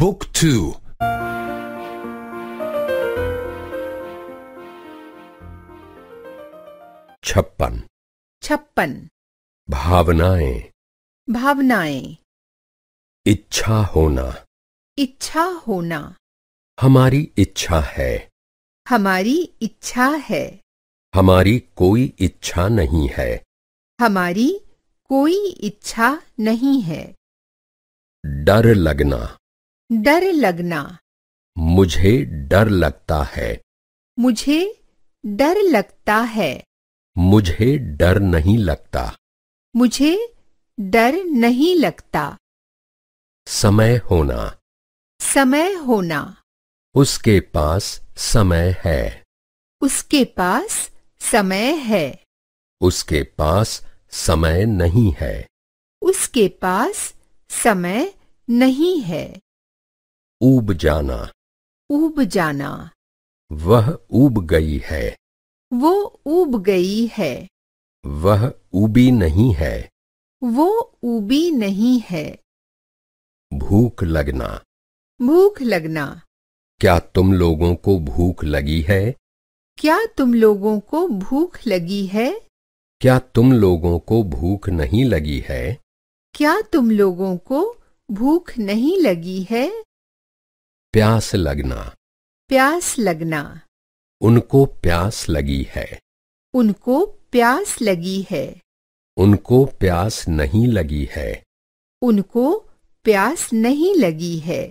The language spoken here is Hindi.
Book 2 छप्पन छप्पन भावनाएं भावनाएं इच्छा होना इच्छा होना हमारी इच्छा है हमारी इच्छा है हमारी कोई इच्छा नहीं है हमारी कोई इच्छा नहीं है डर लगना डर लगना मुझे डर लगता है मुझे डर लगता है मुझे डर नहीं लगता मुझे डर नहीं लगता समय होना समय होना उसके पास समय है उसके पास समय है उसके पास समय नहीं है उसके पास समय नहीं है ऊब जाना ऊब जाना वह ऊब गई है वो ऊब गई है वह ऊबी नहीं है वो ऊबी नहीं है भूख लगना भूख लगना क्या तुम लोगों को भूख लगी है क्या तुम लोगों को भूख लगी है क्या तुम लोगों को भूख नहीं लगी है क्या तुम लोगों को भूख नहीं लगी है प्यास लगना प्यास लगना उनको प्यास लगी है उनको प्यास लगी है उनको प्यास नहीं लगी है उनको प्यास नहीं लगी है